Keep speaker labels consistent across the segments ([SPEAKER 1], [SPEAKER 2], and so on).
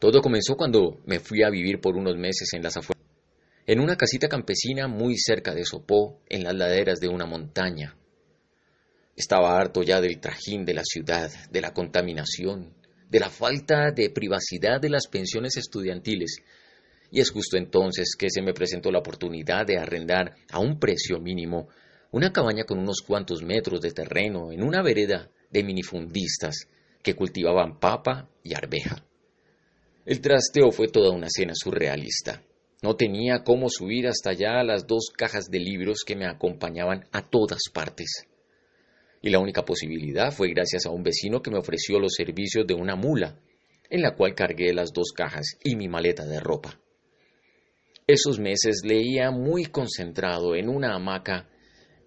[SPEAKER 1] Todo comenzó cuando me fui a vivir por unos meses en las afueras, en una casita campesina muy cerca de Sopó, en las laderas de una montaña. Estaba harto ya del trajín de la ciudad, de la contaminación, de la falta de privacidad de las pensiones estudiantiles, y es justo entonces que se me presentó la oportunidad de arrendar a un precio mínimo una cabaña con unos cuantos metros de terreno en una vereda de minifundistas que cultivaban papa y arveja. El trasteo fue toda una escena surrealista. No tenía cómo subir hasta allá las dos cajas de libros que me acompañaban a todas partes. Y la única posibilidad fue gracias a un vecino que me ofreció los servicios de una mula, en la cual cargué las dos cajas y mi maleta de ropa. Esos meses leía muy concentrado en una hamaca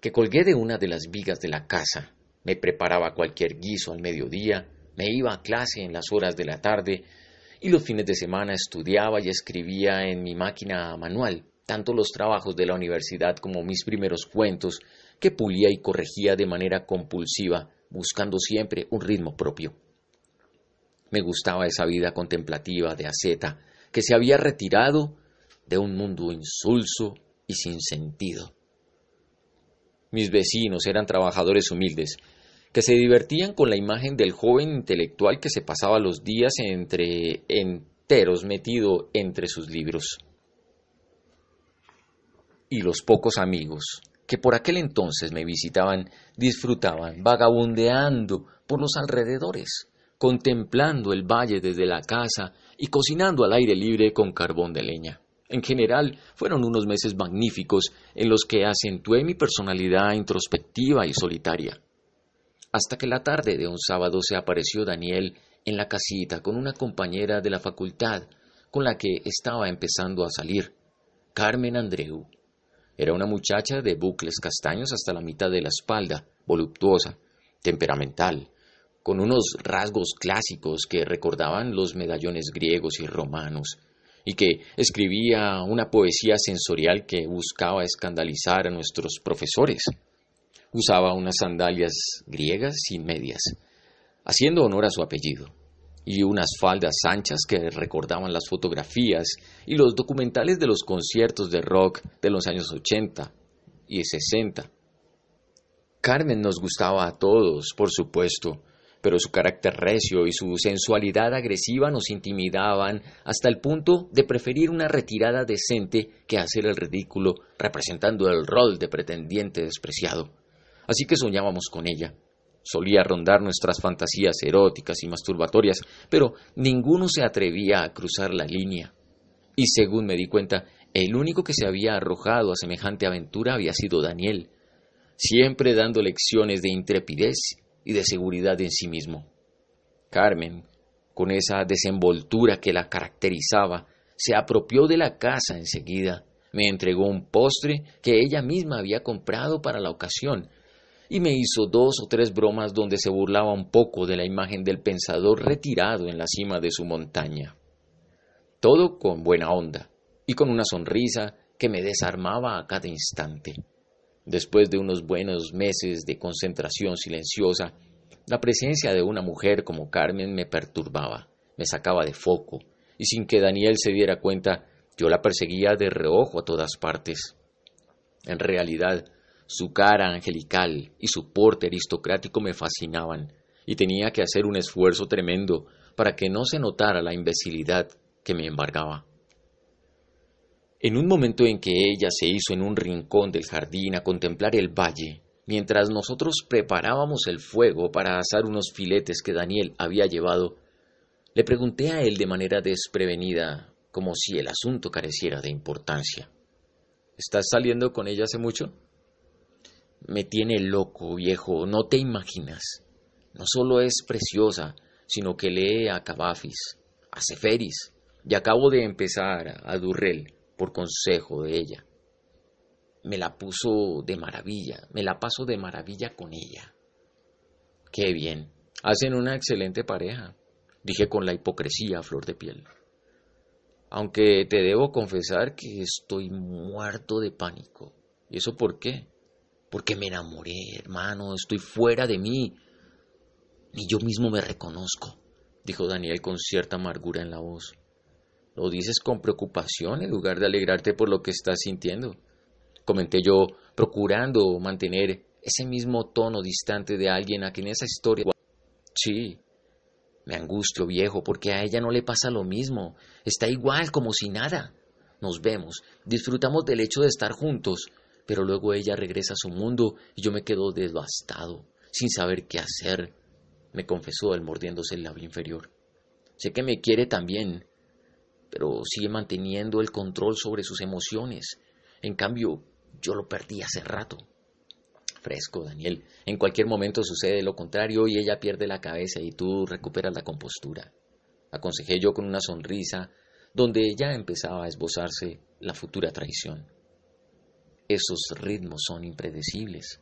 [SPEAKER 1] que colgué de una de las vigas de la casa. Me preparaba cualquier guiso al mediodía, me iba a clase en las horas de la tarde, y los fines de semana estudiaba y escribía en mi máquina manual, tanto los trabajos de la universidad como mis primeros cuentos, que pulía y corregía de manera compulsiva, buscando siempre un ritmo propio. Me gustaba esa vida contemplativa de Aceta, que se había retirado de un mundo insulso y sin sentido. Mis vecinos eran trabajadores humildes, que se divertían con la imagen del joven intelectual que se pasaba los días entre enteros metido entre sus libros. Y los pocos amigos que por aquel entonces me visitaban disfrutaban vagabundeando por los alrededores, contemplando el valle desde la casa y cocinando al aire libre con carbón de leña. En general, fueron unos meses magníficos en los que acentué mi personalidad introspectiva y solitaria hasta que la tarde de un sábado se apareció Daniel en la casita con una compañera de la facultad con la que estaba empezando a salir, Carmen Andreu. Era una muchacha de bucles castaños hasta la mitad de la espalda, voluptuosa, temperamental, con unos rasgos clásicos que recordaban los medallones griegos y romanos, y que escribía una poesía sensorial que buscaba escandalizar a nuestros profesores. Usaba unas sandalias griegas y medias, haciendo honor a su apellido, y unas faldas anchas que recordaban las fotografías y los documentales de los conciertos de rock de los años 80 y 60. Carmen nos gustaba a todos, por supuesto, pero su carácter recio y su sensualidad agresiva nos intimidaban hasta el punto de preferir una retirada decente que hacer el ridículo representando el rol de pretendiente despreciado. Así que soñábamos con ella. Solía rondar nuestras fantasías eróticas y masturbatorias, pero ninguno se atrevía a cruzar la línea. Y según me di cuenta, el único que se había arrojado a semejante aventura había sido Daniel, siempre dando lecciones de intrepidez y de seguridad en sí mismo. Carmen, con esa desenvoltura que la caracterizaba, se apropió de la casa enseguida, me entregó un postre que ella misma había comprado para la ocasión, y me hizo dos o tres bromas donde se burlaba un poco de la imagen del pensador retirado en la cima de su montaña. Todo con buena onda y con una sonrisa que me desarmaba a cada instante. Después de unos buenos meses de concentración silenciosa, la presencia de una mujer como Carmen me perturbaba, me sacaba de foco, y sin que Daniel se diera cuenta, yo la perseguía de reojo a todas partes. En realidad, su cara angelical y su porte aristocrático me fascinaban, y tenía que hacer un esfuerzo tremendo para que no se notara la imbecilidad que me embargaba. En un momento en que ella se hizo en un rincón del jardín a contemplar el valle, mientras nosotros preparábamos el fuego para asar unos filetes que Daniel había llevado, le pregunté a él de manera desprevenida, como si el asunto careciera de importancia. ¿Estás saliendo con ella hace mucho? me tiene loco, viejo, no te imaginas. No solo es preciosa, sino que lee a Cabafis, a Seferis, y acabo de empezar a Durrell por consejo de ella. Me la puso de maravilla, me la paso de maravilla con ella. Qué bien, hacen una excelente pareja, dije con la hipocresía a flor de piel. Aunque te debo confesar que estoy muerto de pánico. ¿Y eso por qué? porque me enamoré, hermano, estoy fuera de mí. Ni yo mismo me reconozco, dijo Daniel con cierta amargura en la voz. Lo dices con preocupación en lugar de alegrarte por lo que estás sintiendo, comenté yo, procurando mantener ese mismo tono distante de alguien a quien esa historia... Sí, me angustio, viejo, porque a ella no le pasa lo mismo. Está igual, como si nada. Nos vemos, disfrutamos del hecho de estar juntos, pero luego ella regresa a su mundo y yo me quedo devastado, sin saber qué hacer, me confesó al mordiéndose el labio inferior. Sé que me quiere también, pero sigue manteniendo el control sobre sus emociones. En cambio, yo lo perdí hace rato. Fresco, Daniel. En cualquier momento sucede lo contrario y ella pierde la cabeza y tú recuperas la compostura. Aconsejé yo con una sonrisa, donde ya empezaba a esbozarse la futura traición esos ritmos son impredecibles.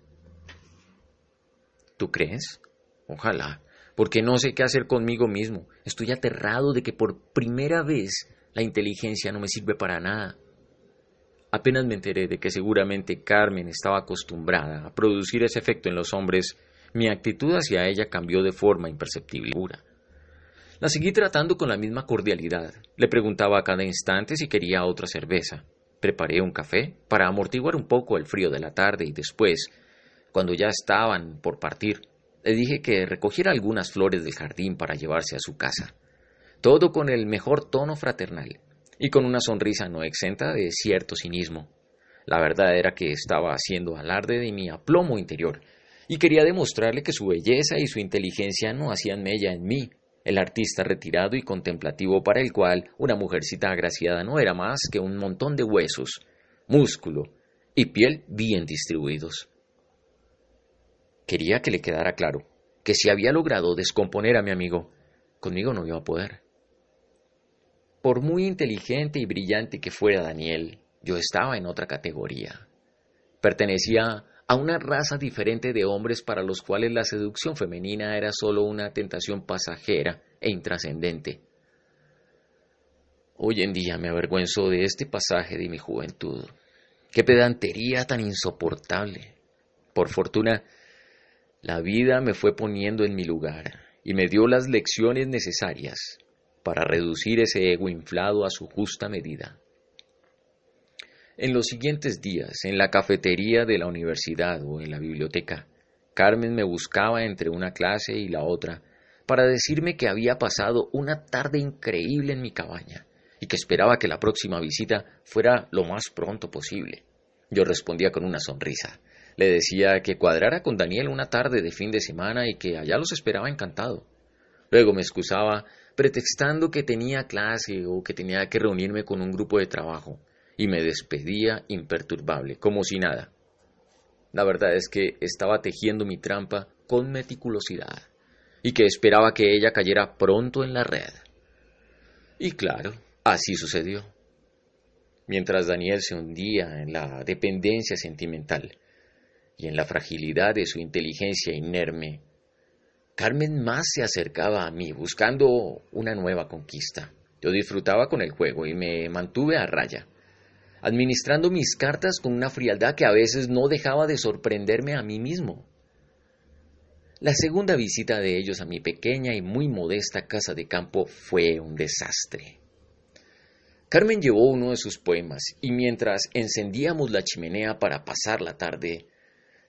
[SPEAKER 1] ¿Tú crees? Ojalá, porque no sé qué hacer conmigo mismo. Estoy aterrado de que por primera vez la inteligencia no me sirve para nada. Apenas me enteré de que seguramente Carmen estaba acostumbrada a producir ese efecto en los hombres, mi actitud hacia ella cambió de forma imperceptible. La seguí tratando con la misma cordialidad. Le preguntaba a cada instante si quería otra cerveza. Preparé un café para amortiguar un poco el frío de la tarde y después, cuando ya estaban por partir, le dije que recogiera algunas flores del jardín para llevarse a su casa. Todo con el mejor tono fraternal y con una sonrisa no exenta de cierto cinismo. La verdad era que estaba haciendo alarde de mi aplomo interior y quería demostrarle que su belleza y su inteligencia no hacían mella en mí, el artista retirado y contemplativo para el cual una mujercita agraciada no era más que un montón de huesos, músculo y piel bien distribuidos. Quería que le quedara claro que si había logrado descomponer a mi amigo, conmigo no iba a poder. Por muy inteligente y brillante que fuera Daniel, yo estaba en otra categoría. Pertenecía a a una raza diferente de hombres para los cuales la seducción femenina era solo una tentación pasajera e intrascendente. Hoy en día me avergüenzo de este pasaje de mi juventud. Qué pedantería tan insoportable. Por fortuna, la vida me fue poniendo en mi lugar y me dio las lecciones necesarias para reducir ese ego inflado a su justa medida. En los siguientes días, en la cafetería de la universidad o en la biblioteca, Carmen me buscaba entre una clase y la otra para decirme que había pasado una tarde increíble en mi cabaña y que esperaba que la próxima visita fuera lo más pronto posible. Yo respondía con una sonrisa. Le decía que cuadrara con Daniel una tarde de fin de semana y que allá los esperaba encantado. Luego me excusaba pretextando que tenía clase o que tenía que reunirme con un grupo de trabajo y me despedía imperturbable, como si nada. La verdad es que estaba tejiendo mi trampa con meticulosidad y que esperaba que ella cayera pronto en la red. Y claro, así sucedió. Mientras Daniel se hundía en la dependencia sentimental y en la fragilidad de su inteligencia inerme, Carmen más se acercaba a mí buscando una nueva conquista. Yo disfrutaba con el juego y me mantuve a raya administrando mis cartas con una frialdad que a veces no dejaba de sorprenderme a mí mismo. La segunda visita de ellos a mi pequeña y muy modesta casa de campo fue un desastre. Carmen llevó uno de sus poemas y mientras encendíamos la chimenea para pasar la tarde,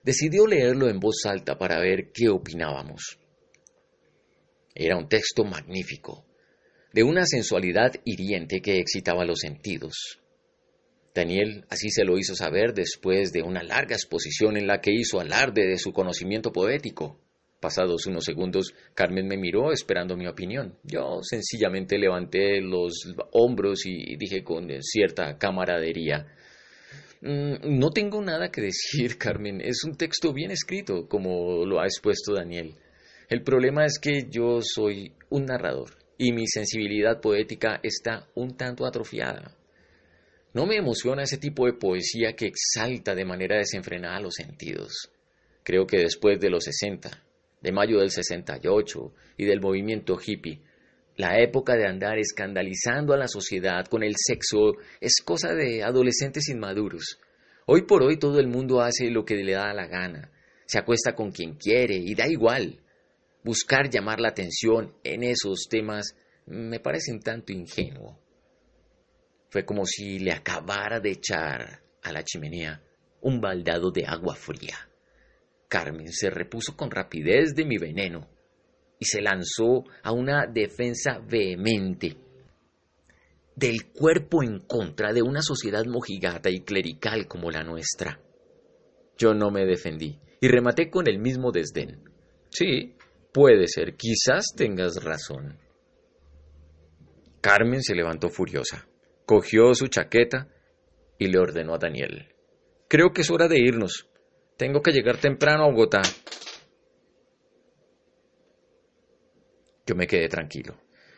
[SPEAKER 1] decidió leerlo en voz alta para ver qué opinábamos. Era un texto magnífico, de una sensualidad hiriente que excitaba los sentidos. Daniel así se lo hizo saber después de una larga exposición en la que hizo alarde de su conocimiento poético. Pasados unos segundos, Carmen me miró esperando mi opinión. Yo sencillamente levanté los hombros y dije con cierta camaradería mm, No tengo nada que decir, Carmen. Es un texto bien escrito, como lo ha expuesto Daniel. El problema es que yo soy un narrador y mi sensibilidad poética está un tanto atrofiada. No me emociona ese tipo de poesía que exalta de manera desenfrenada los sentidos. Creo que después de los 60, de mayo del 68 y del movimiento hippie, la época de andar escandalizando a la sociedad con el sexo es cosa de adolescentes inmaduros. Hoy por hoy todo el mundo hace lo que le da la gana, se acuesta con quien quiere y da igual. Buscar llamar la atención en esos temas me parece un tanto ingenuo. Fue como si le acabara de echar a la chimenea un baldado de agua fría. Carmen se repuso con rapidez de mi veneno y se lanzó a una defensa vehemente del cuerpo en contra de una sociedad mojigata y clerical como la nuestra. Yo no me defendí y rematé con el mismo desdén. Sí, puede ser, quizás tengas razón. Carmen se levantó furiosa cogió su chaqueta y le ordenó a Daniel. Creo que es hora de irnos. Tengo que llegar temprano a Bogotá. Yo me quedé tranquilo.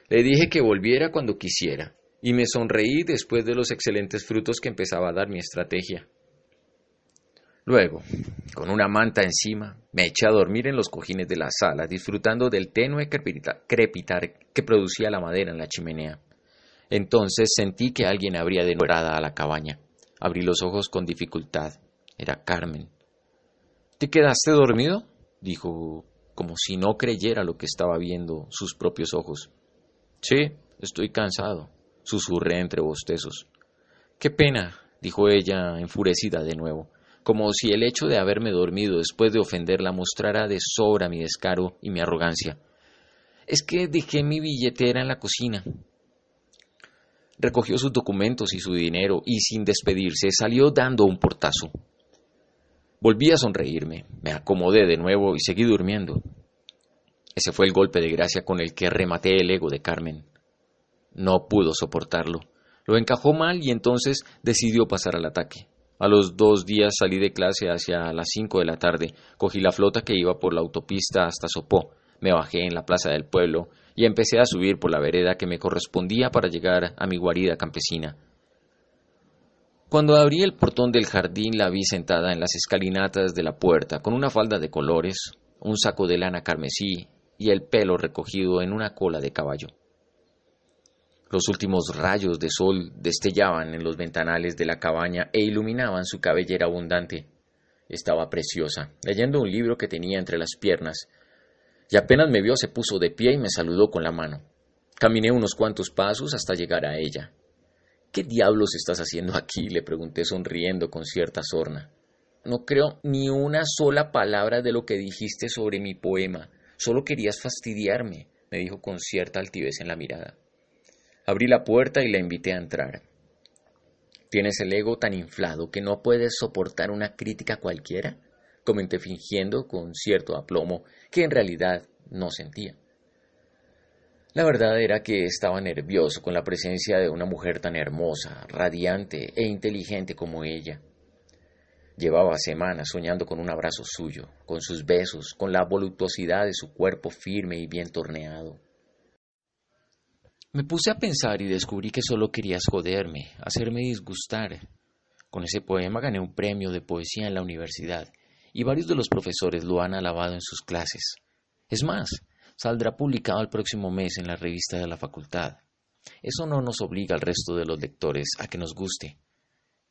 [SPEAKER 1] Le dije que volviera cuando quisiera, y me sonreí después de los excelentes frutos que empezaba a dar mi estrategia. Luego, con una manta encima, me eché a dormir en los cojines de la sala, disfrutando del tenue crepitar que producía la madera en la chimenea. Entonces sentí que alguien habría de a la cabaña. Abrí los ojos con dificultad. Era Carmen. ¿Te quedaste dormido? dijo, como si no creyera lo que estaba viendo sus propios ojos. Sí, estoy cansado, susurré entre bostezos. Qué pena, dijo ella, enfurecida de nuevo, como si el hecho de haberme dormido después de ofenderla mostrara de sobra mi descaro y mi arrogancia. Es que dejé mi billetera en la cocina, recogió sus documentos y su dinero y sin despedirse salió dando un portazo. Volví a sonreírme, me acomodé de nuevo y seguí durmiendo. Ese fue el golpe de gracia con el que rematé el ego de Carmen. No pudo soportarlo. Lo encajó mal y entonces decidió pasar al ataque. A los dos días salí de clase hacia las cinco de la tarde, cogí la flota que iba por la autopista hasta Sopó, me bajé en la plaza del pueblo y empecé a subir por la vereda que me correspondía para llegar a mi guarida campesina. Cuando abrí el portón del jardín la vi sentada en las escalinatas de la puerta, con una falda de colores, un saco de lana carmesí y el pelo recogido en una cola de caballo. Los últimos rayos de sol destellaban en los ventanales de la cabaña e iluminaban su cabellera abundante. Estaba preciosa, leyendo un libro que tenía entre las piernas, y apenas me vio se puso de pie y me saludó con la mano. Caminé unos cuantos pasos hasta llegar a ella. ¿Qué diablos estás haciendo aquí? le pregunté sonriendo con cierta sorna. No creo ni una sola palabra de lo que dijiste sobre mi poema. Solo querías fastidiarme, me dijo con cierta altivez en la mirada. Abrí la puerta y la invité a entrar. Tienes el ego tan inflado que no puedes soportar una crítica cualquiera comenté fingiendo con cierto aplomo que en realidad no sentía. La verdad era que estaba nervioso con la presencia de una mujer tan hermosa, radiante e inteligente como ella. Llevaba semanas soñando con un abrazo suyo, con sus besos, con la voluptuosidad de su cuerpo firme y bien torneado. Me puse a pensar y descubrí que solo quería joderme, hacerme disgustar. Con ese poema gané un premio de poesía en la universidad y varios de los profesores lo han alabado en sus clases. Es más, saldrá publicado el próximo mes en la revista de la facultad. Eso no nos obliga al resto de los lectores a que nos guste.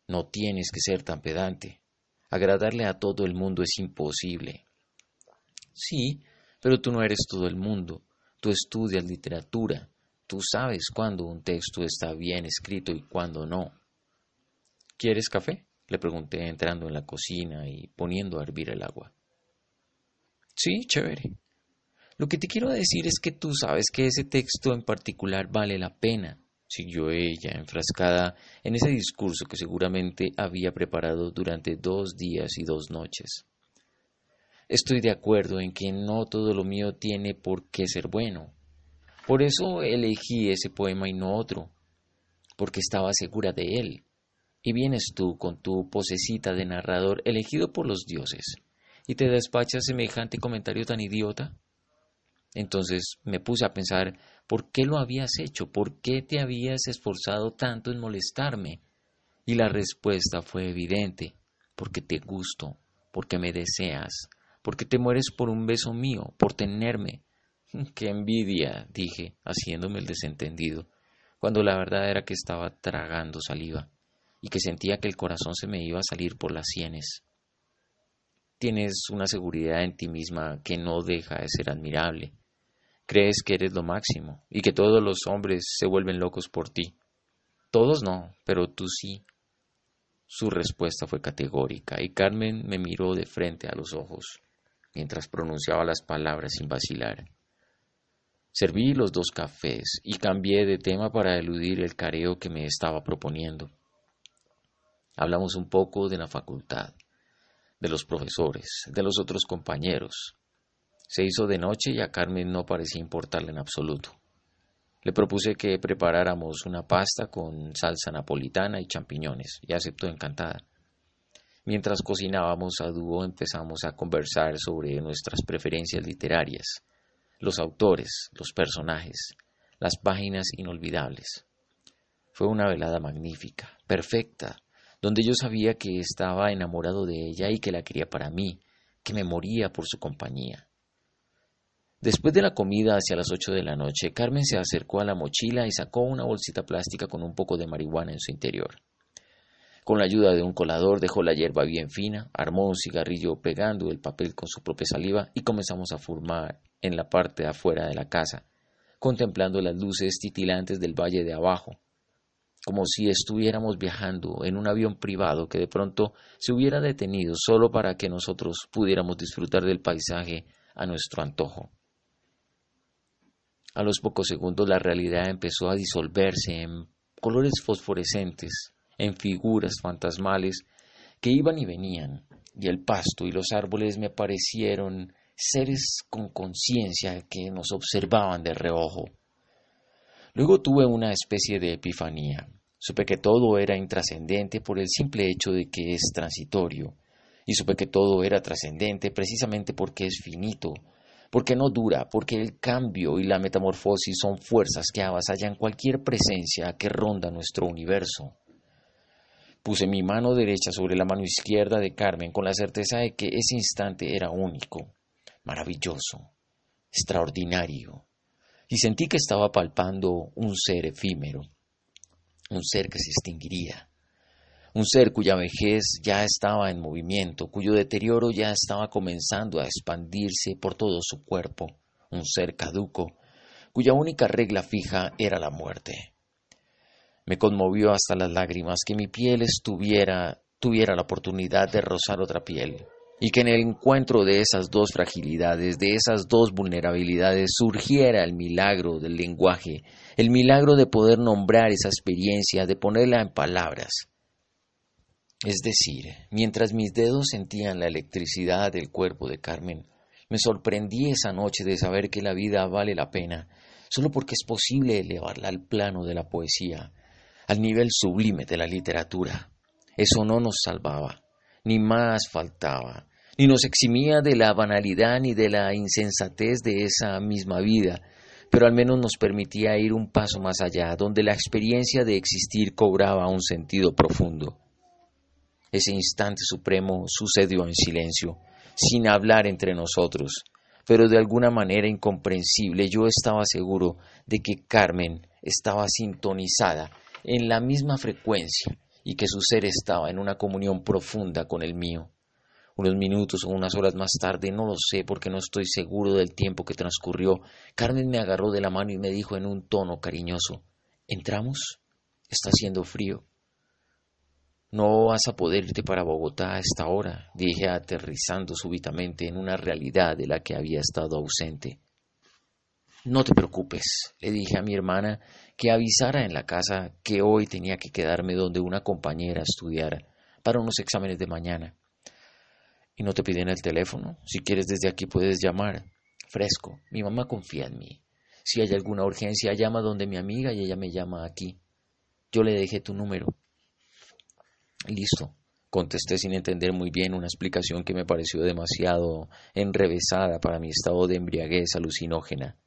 [SPEAKER 1] No tienes que ser tan pedante. Agradarle a todo el mundo es imposible. Sí, pero tú no eres todo el mundo. Tú estudias literatura. Tú sabes cuándo un texto está bien escrito y cuándo no. ¿Quieres café? Le pregunté entrando en la cocina y poniendo a hervir el agua. Sí, chévere. Lo que te quiero decir es que tú sabes que ese texto en particular vale la pena, siguió ella, enfrascada en ese discurso que seguramente había preparado durante dos días y dos noches. Estoy de acuerdo en que no todo lo mío tiene por qué ser bueno. Por eso elegí ese poema y no otro, porque estaba segura de él y vienes tú con tu posecita de narrador elegido por los dioses, y te despachas semejante comentario tan idiota. Entonces me puse a pensar, ¿por qué lo habías hecho? ¿Por qué te habías esforzado tanto en molestarme? Y la respuesta fue evidente, porque te gusto, porque me deseas, porque te mueres por un beso mío, por tenerme. Qué envidia, dije, haciéndome el desentendido, cuando la verdad era que estaba tragando saliva y que sentía que el corazón se me iba a salir por las sienes. Tienes una seguridad en ti misma que no deja de ser admirable. Crees que eres lo máximo y que todos los hombres se vuelven locos por ti. Todos no, pero tú sí. Su respuesta fue categórica y Carmen me miró de frente a los ojos mientras pronunciaba las palabras sin vacilar. Serví los dos cafés y cambié de tema para eludir el careo que me estaba proponiendo. Hablamos un poco de la facultad, de los profesores, de los otros compañeros. Se hizo de noche y a Carmen no parecía importarle en absoluto. Le propuse que preparáramos una pasta con salsa napolitana y champiñones, y aceptó encantada. Mientras cocinábamos a dúo empezamos a conversar sobre nuestras preferencias literarias, los autores, los personajes, las páginas inolvidables. Fue una velada magnífica, perfecta, donde yo sabía que estaba enamorado de ella y que la quería para mí, que me moría por su compañía. Después de la comida hacia las ocho de la noche, Carmen se acercó a la mochila y sacó una bolsita plástica con un poco de marihuana en su interior. Con la ayuda de un colador dejó la hierba bien fina, armó un cigarrillo pegando el papel con su propia saliva y comenzamos a fumar en la parte de afuera de la casa, contemplando las luces titilantes del valle de abajo, como si estuviéramos viajando en un avión privado que de pronto se hubiera detenido solo para que nosotros pudiéramos disfrutar del paisaje a nuestro antojo. A los pocos segundos la realidad empezó a disolverse en colores fosforescentes, en figuras fantasmales que iban y venían, y el pasto y los árboles me parecieron seres con conciencia que nos observaban de reojo. Luego tuve una especie de epifanía. Supe que todo era intrascendente por el simple hecho de que es transitorio. Y supe que todo era trascendente precisamente porque es finito, porque no dura, porque el cambio y la metamorfosis son fuerzas que avasallan cualquier presencia que ronda nuestro universo. Puse mi mano derecha sobre la mano izquierda de Carmen con la certeza de que ese instante era único, maravilloso, extraordinario y sentí que estaba palpando un ser efímero, un ser que se extinguiría, un ser cuya vejez ya estaba en movimiento, cuyo deterioro ya estaba comenzando a expandirse por todo su cuerpo, un ser caduco, cuya única regla fija era la muerte. Me conmovió hasta las lágrimas que mi piel estuviera, tuviera la oportunidad de rozar otra piel, y que en el encuentro de esas dos fragilidades, de esas dos vulnerabilidades, surgiera el milagro del lenguaje, el milagro de poder nombrar esa experiencia, de ponerla en palabras. Es decir, mientras mis dedos sentían la electricidad del cuerpo de Carmen, me sorprendí esa noche de saber que la vida vale la pena, solo porque es posible elevarla al plano de la poesía, al nivel sublime de la literatura. Eso no nos salvaba, ni más faltaba, ni nos eximía de la banalidad ni de la insensatez de esa misma vida, pero al menos nos permitía ir un paso más allá, donde la experiencia de existir cobraba un sentido profundo. Ese instante supremo sucedió en silencio, sin hablar entre nosotros, pero de alguna manera incomprensible yo estaba seguro de que Carmen estaba sintonizada en la misma frecuencia y que su ser estaba en una comunión profunda con el mío. Unos minutos o unas horas más tarde, no lo sé porque no estoy seguro del tiempo que transcurrió, Carmen me agarró de la mano y me dijo en un tono cariñoso, ¿entramos? Está haciendo frío. No vas a poder irte para Bogotá a esta hora, dije aterrizando súbitamente en una realidad de la que había estado ausente. No te preocupes, le dije a mi hermana que avisara en la casa que hoy tenía que quedarme donde una compañera estudiara para unos exámenes de mañana. Y no te piden el teléfono, si quieres desde aquí puedes llamar. Fresco, mi mamá confía en mí. Si hay alguna urgencia, llama donde mi amiga y ella me llama aquí. Yo le dejé tu número. Listo, contesté sin entender muy bien una explicación que me pareció demasiado enrevesada para mi estado de embriaguez alucinógena.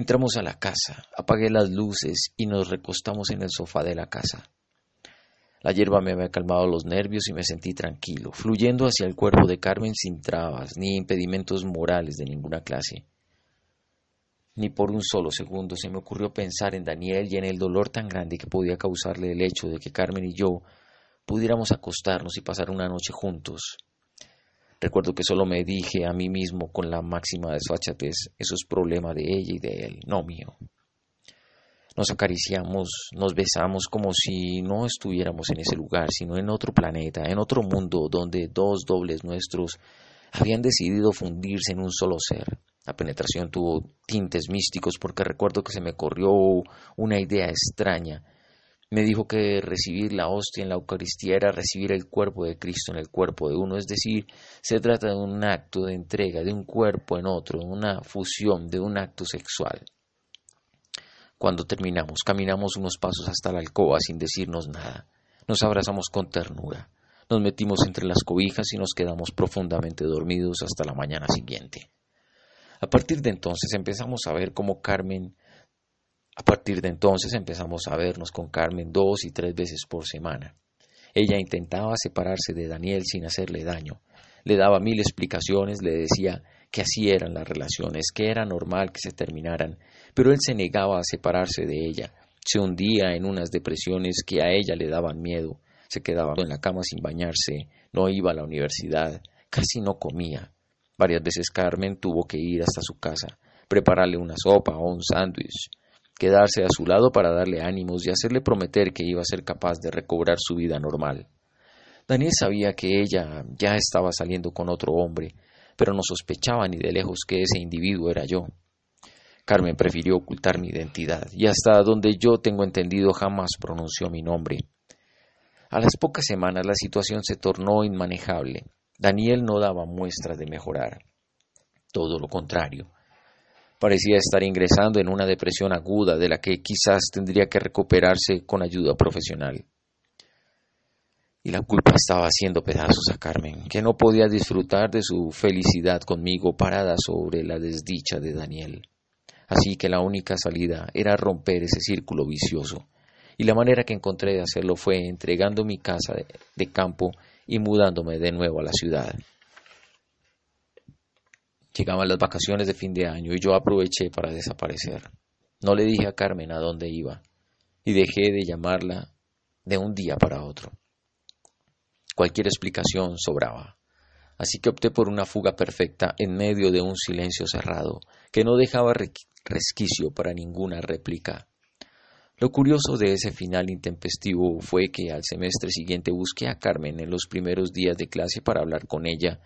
[SPEAKER 1] Entramos a la casa, apagué las luces y nos recostamos en el sofá de la casa. La hierba me había calmado los nervios y me sentí tranquilo, fluyendo hacia el cuerpo de Carmen sin trabas ni impedimentos morales de ninguna clase. Ni por un solo segundo se me ocurrió pensar en Daniel y en el dolor tan grande que podía causarle el hecho de que Carmen y yo pudiéramos acostarnos y pasar una noche juntos. Recuerdo que solo me dije a mí mismo con la máxima desfachatez, eso es problema de ella y de él, no mío. Nos acariciamos, nos besamos como si no estuviéramos en ese lugar, sino en otro planeta, en otro mundo donde dos dobles nuestros habían decidido fundirse en un solo ser. La penetración tuvo tintes místicos porque recuerdo que se me corrió una idea extraña me dijo que recibir la hostia en la Eucaristía era recibir el cuerpo de Cristo en el cuerpo de uno, es decir, se trata de un acto de entrega de un cuerpo en otro, una fusión de un acto sexual. Cuando terminamos, caminamos unos pasos hasta la alcoba sin decirnos nada, nos abrazamos con ternura, nos metimos entre las cobijas y nos quedamos profundamente dormidos hasta la mañana siguiente. A partir de entonces empezamos a ver cómo Carmen a partir de entonces empezamos a vernos con Carmen dos y tres veces por semana. Ella intentaba separarse de Daniel sin hacerle daño. Le daba mil explicaciones, le decía que así eran las relaciones, que era normal que se terminaran, pero él se negaba a separarse de ella. Se hundía en unas depresiones que a ella le daban miedo. Se quedaba en la cama sin bañarse, no iba a la universidad, casi no comía. Varias veces Carmen tuvo que ir hasta su casa, prepararle una sopa o un sándwich, quedarse a su lado para darle ánimos y hacerle prometer que iba a ser capaz de recobrar su vida normal. Daniel sabía que ella ya estaba saliendo con otro hombre, pero no sospechaba ni de lejos que ese individuo era yo. Carmen prefirió ocultar mi identidad y hasta donde yo tengo entendido jamás pronunció mi nombre. A las pocas semanas la situación se tornó inmanejable. Daniel no daba muestras de mejorar. Todo lo contrario, parecía estar ingresando en una depresión aguda de la que quizás tendría que recuperarse con ayuda profesional. Y la culpa estaba haciendo pedazos a Carmen, que no podía disfrutar de su felicidad conmigo parada sobre la desdicha de Daniel. Así que la única salida era romper ese círculo vicioso. Y la manera que encontré de hacerlo fue entregando mi casa de, campo y mudándome de nuevo a la ciudad. Llegaban las vacaciones de fin de año y yo aproveché para desaparecer. No le dije a Carmen a dónde iba y dejé de llamarla de un día para otro. Cualquier explicación sobraba. Así que opté por una fuga perfecta en medio de un silencio cerrado que no dejaba resquicio para ninguna réplica. Lo curioso de ese final intempestivo fue que al semestre siguiente busqué a Carmen en los primeros días de clase para hablar con ella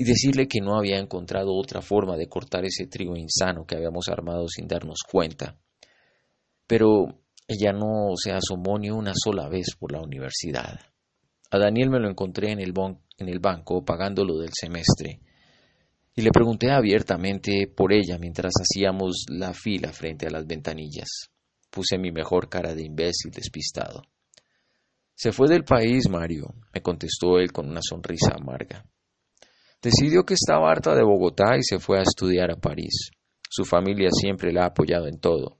[SPEAKER 1] y decirle que no había encontrado otra forma de cortar ese trigo insano que habíamos armado sin darnos cuenta. Pero ella no se asomó ni una sola vez por la universidad. A Daniel me lo encontré en el, bon en el banco pagándolo del semestre y le pregunté abiertamente por ella mientras hacíamos la fila frente a las ventanillas. Puse mi mejor cara de imbécil despistado. Se fue del país, Mario, me contestó él con una sonrisa amarga. Decidió que estaba harta de Bogotá y se fue a estudiar a París. Su familia siempre la ha apoyado en todo.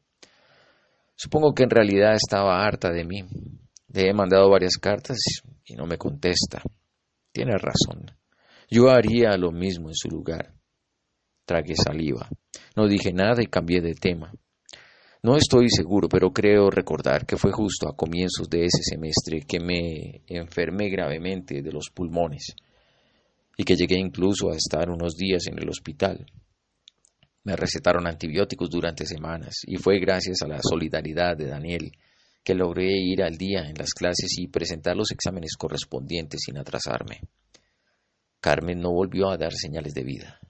[SPEAKER 1] Supongo que en realidad estaba harta de mí. Le he mandado varias cartas y no me contesta. Tiene razón. Yo haría lo mismo en su lugar. Tragué saliva. No dije nada y cambié de tema. No estoy seguro, pero creo recordar que fue justo a comienzos de ese semestre que me enfermé gravemente de los pulmones y que llegué incluso a estar unos días en el hospital. Me recetaron antibióticos durante semanas y fue gracias a la solidaridad de Daniel que logré ir al día en las clases y presentar los exámenes correspondientes sin atrasarme. Carmen no volvió a dar señales de vida.